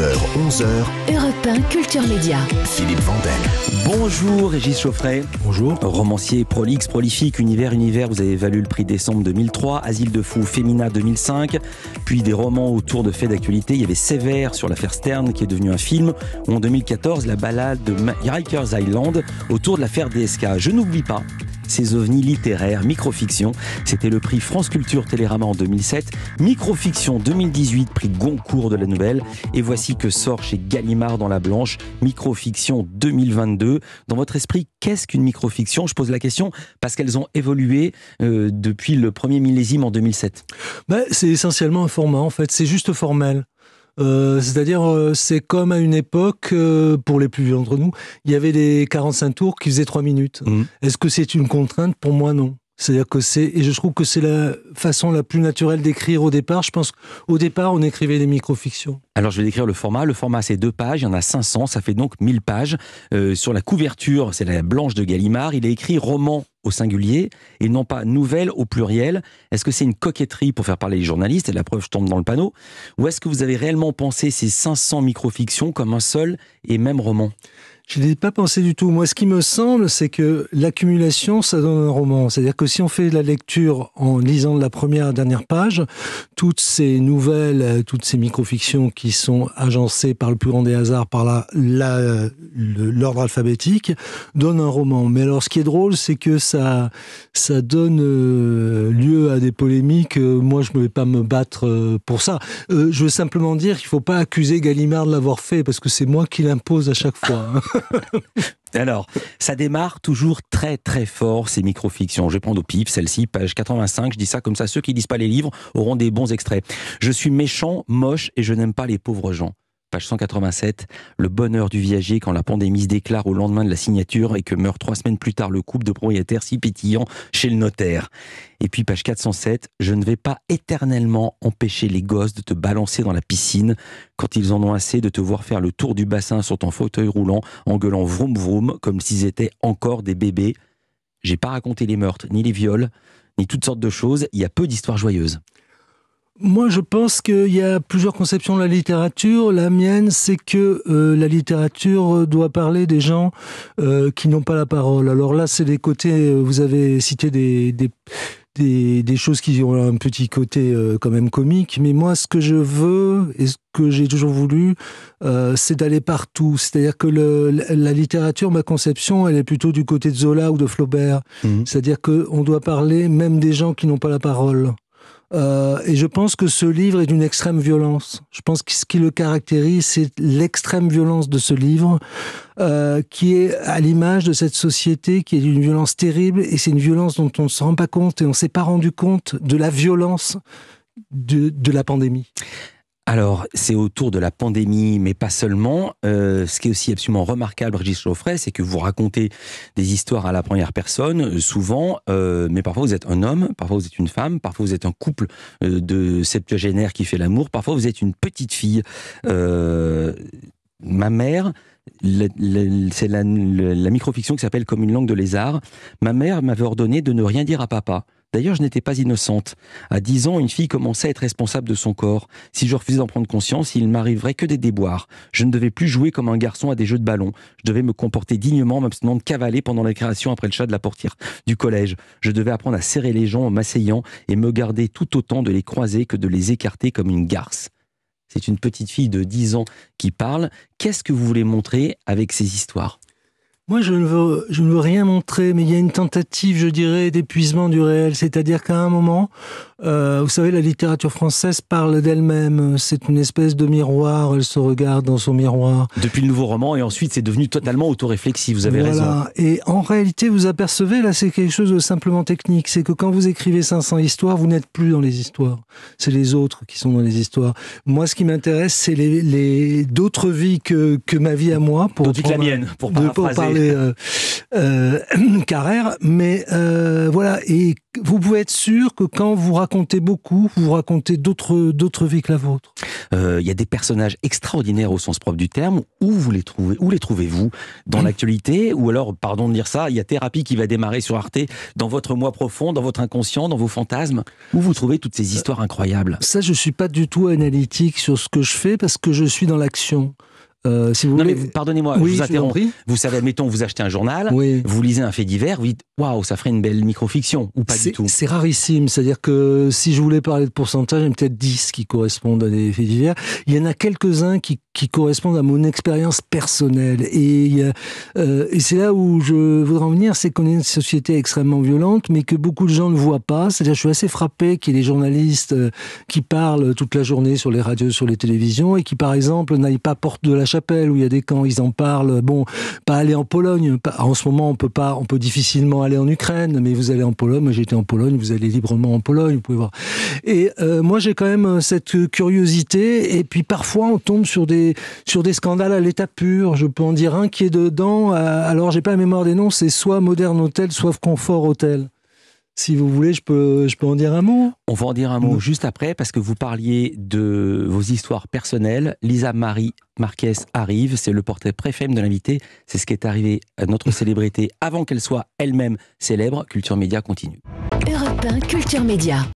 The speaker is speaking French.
11h. Europe Culture Média. Philippe Vandel. Bonjour Régis Chauffret. Bonjour. Romancier prolixe, prolifique, univers, univers. Vous avez valu le prix décembre 2003, Asile de fou, Fémina 2005, puis des romans autour de faits d'actualité. Il y avait Sévère sur l'affaire Stern qui est devenu un film. Ou en 2014, la balade de Rikers Island autour de l'affaire DSK. Je n'oublie pas ses ovnis littéraires, microfiction. C'était le prix France Culture Télérama en 2007, microfiction 2018, prix Goncourt de la nouvelle. Et voici que sort chez Gallimard dans la Blanche, microfiction 2022. Dans votre esprit, qu'est-ce qu'une microfiction Je pose la question parce qu'elles ont évolué euh, depuis le premier millésime en 2007. Ben, c'est essentiellement un format en fait, c'est juste formel. Euh, c'est-à-dire, euh, c'est comme à une époque, euh, pour les plus vieux d'entre nous, il y avait des 45 tours qui faisaient 3 minutes. Mmh. Est-ce que c'est une contrainte Pour moi, non. C'est-à-dire que c'est, et je trouve que c'est la façon la plus naturelle d'écrire au départ. Je pense qu'au départ, on écrivait des micro-fictions. Alors, je vais décrire le format. Le format, c'est deux pages. Il y en a 500. Ça fait donc 1000 pages. Euh, sur la couverture, c'est la blanche de Gallimard. Il est écrit roman au singulier et non pas nouvelle au pluriel. Est-ce que c'est une coquetterie pour faire parler les journalistes Et la preuve, je tombe dans le panneau. Ou est-ce que vous avez réellement pensé ces 500 micro-fictions comme un seul et même roman je n'ai pas pensé du tout. Moi, ce qui me semble, c'est que l'accumulation, ça donne un roman. C'est-à-dire que si on fait la lecture en lisant de la première à la dernière page, toutes ces nouvelles, euh, toutes ces micro-fictions qui sont agencées par le plus grand des hasards, par l'ordre la, l'ordre alphabétique, donnent un roman. Mais alors, ce qui est drôle, c'est que ça, ça donne euh, lieu à des polémiques. Euh, moi, je ne vais pas me battre pour ça. Je veux simplement dire qu'il ne faut pas accuser Gallimard de l'avoir fait, parce que c'est moi qui l'impose à chaque fois. Hein. Alors, ça démarre toujours très très fort ces microfictions. Je vais prendre au pif celle-ci, page 85. Je dis ça comme ça, ceux qui lisent pas les livres auront des bons extraits. Je suis méchant, moche et je n'aime pas les pauvres gens. Page 187, le bonheur du viager quand la pandémie se déclare au lendemain de la signature et que meurt trois semaines plus tard le couple de propriétaires si pétillant chez le notaire. Et puis page 407, je ne vais pas éternellement empêcher les gosses de te balancer dans la piscine quand ils en ont assez de te voir faire le tour du bassin sur ton fauteuil roulant en gueulant vroom vroom comme s'ils étaient encore des bébés. J'ai pas raconté les meurtres, ni les viols, ni toutes sortes de choses, il y a peu d'histoires joyeuses moi, je pense qu'il y a plusieurs conceptions de la littérature. La mienne, c'est que euh, la littérature euh, doit parler des gens euh, qui n'ont pas la parole. Alors là, c'est des côtés, vous avez cité des, des, des, choses qui ont un petit côté quand même comique. Mais moi, ce que je veux et ce que j'ai toujours voulu, c'est d'aller partout. C'est-à-dire que la littérature, ma conception, elle est plutôt du côté de Zola ou de Flaubert. Mmh. C'est-à-dire qu'on doit parler même des gens qui n'ont pas la parole. Euh, et je pense que ce livre est d'une extrême violence. Je pense que ce qui le caractérise, c'est l'extrême violence de ce livre, euh, qui est à l'image de cette société, qui est d'une violence terrible, et c'est une violence dont on ne se rend pas compte, et on ne s'est pas rendu compte de la violence de, de la pandémie alors, c'est autour de la pandémie, mais pas seulement. Euh, ce qui est aussi absolument remarquable, Brigitte Chauffret, c'est que vous racontez des histoires à la première personne, euh, souvent, euh, mais parfois vous êtes un homme, parfois vous êtes une femme, parfois vous êtes un couple de septuagénaires qui fait l'amour, parfois vous êtes une petite fille. ma mère, c'est la, la microfiction qui s'appelle Comme une langue de lézard, ma mère m'avait ordonné de ne rien dire à papa. D'ailleurs, je n'étais pas innocente. À 10 ans, une fille commençait à être responsable de son corps. Si je refusais d'en prendre conscience, il m'arriverait que des déboires. Je ne devais plus jouer comme un garçon à des jeux de ballon. Je devais me comporter dignement, m'abstenant de cavaler pendant la création après le chat de la portière du collège. Je devais apprendre à serrer les gens en m'asseyant et me garder tout autant de les croiser que de les écarter comme une garce. C'est une petite fille de 10 ans qui parle. Qu'est-ce que vous voulez montrer avec ces histoires moi, je ne, veux, je ne veux rien montrer, mais il y a une tentative, je dirais, d'épuisement du réel. C'est-à-dire qu'à un moment, euh, vous savez, la littérature française parle d'elle-même. C'est une espèce de miroir. Elle se regarde dans son miroir. Depuis le nouveau roman, et ensuite, c'est devenu totalement autoréflexif. Vous avez voilà. raison. Et en réalité, vous apercevez, là, c'est quelque chose de simplement technique. C'est que quand vous écrivez 500 histoires, vous n'êtes plus dans les histoires. C'est les autres qui sont dans les histoires. Moi, ce qui m'intéresse, c'est les, d'autres vies que, que ma vie à moi. pour prendre la mienne, pour, de, pour parler euh, euh, Carrère. Mais euh, voilà, et vous pouvez être sûr que quand vous racontez beaucoup, vous racontez d'autres d'autres vies que la vôtre. Il y a des personnages extraordinaires au sens propre du terme. Où vous les trouvez Où les trouvez-vous dans mm. l'actualité Ou alors, pardon de dire ça, il y a thérapie qui va démarrer sur Arte dans votre moi profond, dans votre inconscient, dans vos fantasmes. Où vous trouvez toutes ces histoires incroyables Ça, je suis pas du tout analytique sur ce que je fais parce que je suis dans l'action. Euh, si vous non voulez... mais pardonnez-moi, je vous interromps. Vous savez, mettons, vous achetez un journal, vous lisez un fait divers, vous dites waouh, ça ferait une belle microfiction ou pas du tout. C'est rarissime, c'est-à-dire que si je voulais parler de pourcentage, il y en a peut-être 10 qui correspondent à des faits divers. Il y en a quelques-uns qui, correspondent à mon expérience personnelle. Et, euh, et c'est là où je voudrais en venir, c'est qu'on est une société extrêmement violente, mais que beaucoup de gens ne voient pas. C'est-à-dire, je suis assez frappé qu'il y ait des journalistes euh, qui parlent toute la journée sur les radios, sur les télévisions, et qui, par exemple, n'aillent pas porte de la Chapelle où il y a des camps, ils en parlent. Bon, pas aller en Pologne. En ce moment, on peut pas, on peut difficilement aller en Ukraine, mais vous allez en Pologne. Moi, j'étais en Pologne. Vous allez librement en Pologne. Vous pouvez voir. Et euh, moi, j'ai quand même euh, cette curiosité. Et puis parfois, on tombe sur des sur des scandales à l'état pur. Je peux en dire un qui est dedans. Euh, alors, j'ai pas la mémoire des noms. C'est soit moderne Hotel, soit Confort Hotel. Si vous voulez, je peux, je peux en dire un mot On va en dire un mot juste après, parce que vous parliez de vos histoires personnelles. Lisa Marie Marquez arrive, c'est le portrait préfème de l'invité. C'est ce qui est arrivé à notre célébrité avant qu'elle soit elle-même célèbre. Culture Média continue. Europe Culture Média.